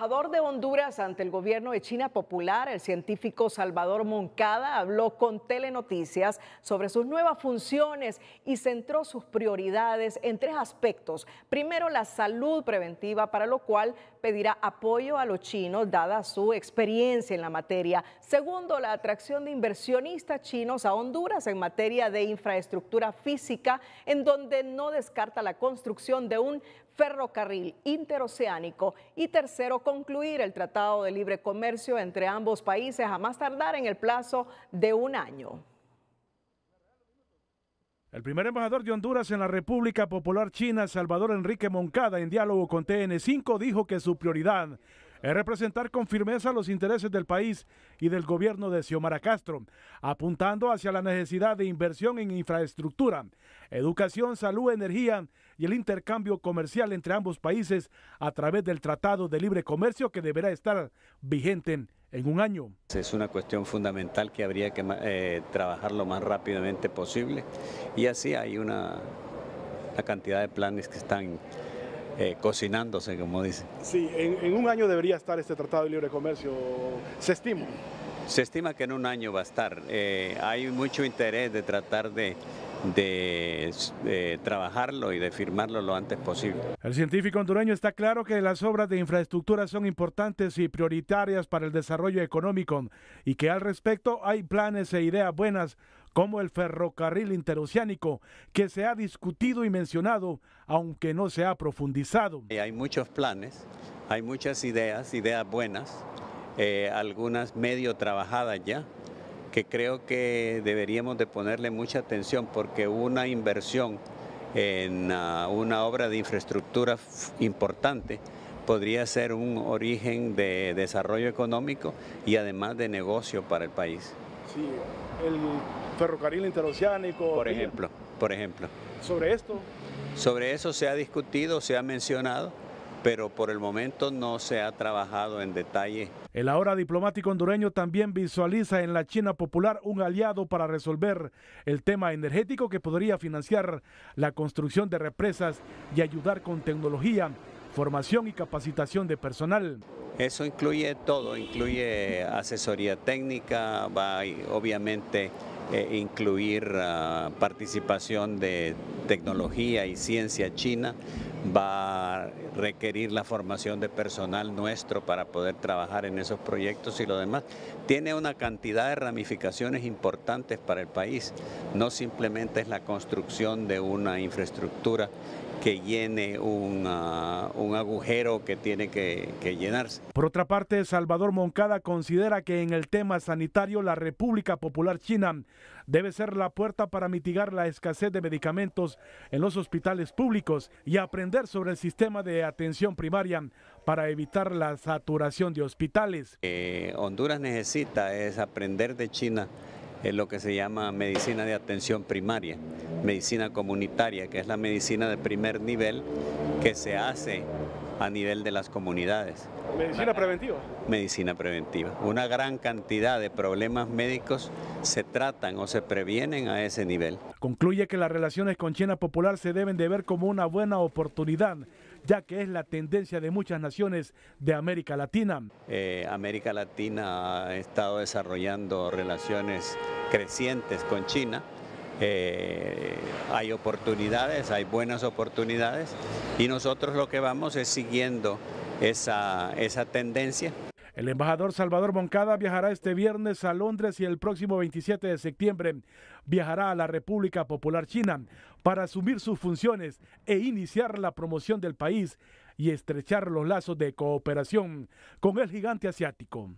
trabajador de Honduras ante el gobierno de China Popular, el científico Salvador Moncada, habló con Telenoticias sobre sus nuevas funciones y centró sus prioridades en tres aspectos. Primero, la salud preventiva, para lo cual pedirá apoyo a los chinos, dada su experiencia en la materia. Segundo, la atracción de inversionistas chinos a Honduras en materia de infraestructura física, en donde no descarta la construcción de un ferrocarril interoceánico y tercero, concluir el Tratado de Libre Comercio entre ambos países a más tardar en el plazo de un año. El primer embajador de Honduras en la República Popular China, Salvador Enrique Moncada, en diálogo con TN5, dijo que su prioridad es representar con firmeza los intereses del país y del gobierno de Xiomara Castro, apuntando hacia la necesidad de inversión en infraestructura, educación, salud, energía y el intercambio comercial entre ambos países a través del Tratado de Libre Comercio que deberá estar vigente en un año. Es una cuestión fundamental que habría que eh, trabajar lo más rápidamente posible y así hay una cantidad de planes que están eh, cocinándose, como dice. Sí, en, un año debería estar este Tratado de Libre Comercio, se estima. Se estima que en un año va a estar. Eh, hay mucho interés de tratar de, de eh, trabajarlo y de firmarlo lo antes posible. El científico hondureño está claro que las obras de infraestructura son importantes y prioritarias para el desarrollo económico y que al respecto hay planes e ideas buenas como el ferrocarril interoceánico, que se ha discutido y mencionado, aunque no se ha profundizado. Eh, hay muchos planes, hay muchas ideas, ideas buenas, eh, algunas medio trabajadas ya, que creo que deberíamos de ponerle mucha atención porque una inversión en ah, una obra de infraestructura importante podría ser un origen de desarrollo económico y además de negocio para el país. Sí, el ferrocarril interoceánico. Por ejemplo, por ejemplo. ¿Sobre esto? Sobre eso se ha discutido, se ha mencionado, pero por el momento no se ha trabajado en detalle. El ahora diplomático hondureño también visualiza en la China popular un aliado para resolver el tema energético que podría financiar la construcción de represas y ayudar con tecnología formación y capacitación de personal. Eso incluye todo, incluye asesoría técnica, va obviamente eh, incluir ah, participación de tecnología y ciencia china va a requerir la formación de personal nuestro para poder trabajar en esos proyectos y lo demás. Tiene una cantidad de ramificaciones importantes para el país, no simplemente es la construcción de una infraestructura que llene un agujero que tiene que llenarse. Por otra parte, Salvador Moncada considera que en el tema sanitario la República Popular China debe ser la puerta para mitigar la escasez de medicamentos en los hospitales públicos y aprender sobre el sistema de atención primaria para evitar la saturación de hospitales. Eh, Honduras necesita es aprender de China en eh, lo que se llama medicina de atención primaria, medicina comunitaria, que es la medicina de primer nivel que se hace a nivel de las comunidades. ¿Medicina preventiva? Medicina preventiva. Una gran cantidad de problemas médicos se tratan o se previenen a ese nivel. Concluye que las relaciones con China Popular se deben de ver como una buena oportunidad ya que es la tendencia de muchas naciones de América Latina. Eh, América Latina ha estado desarrollando relaciones crecientes con China. Eh, hay oportunidades, hay buenas oportunidades y nosotros lo que vamos es siguiendo esa, esa tendencia. El embajador Salvador Moncada viajará este viernes a Londres y el próximo 27 de septiembre viajará a la República Popular China para asumir sus funciones e iniciar la promoción del país y estrechar los lazos de cooperación con el gigante asiático.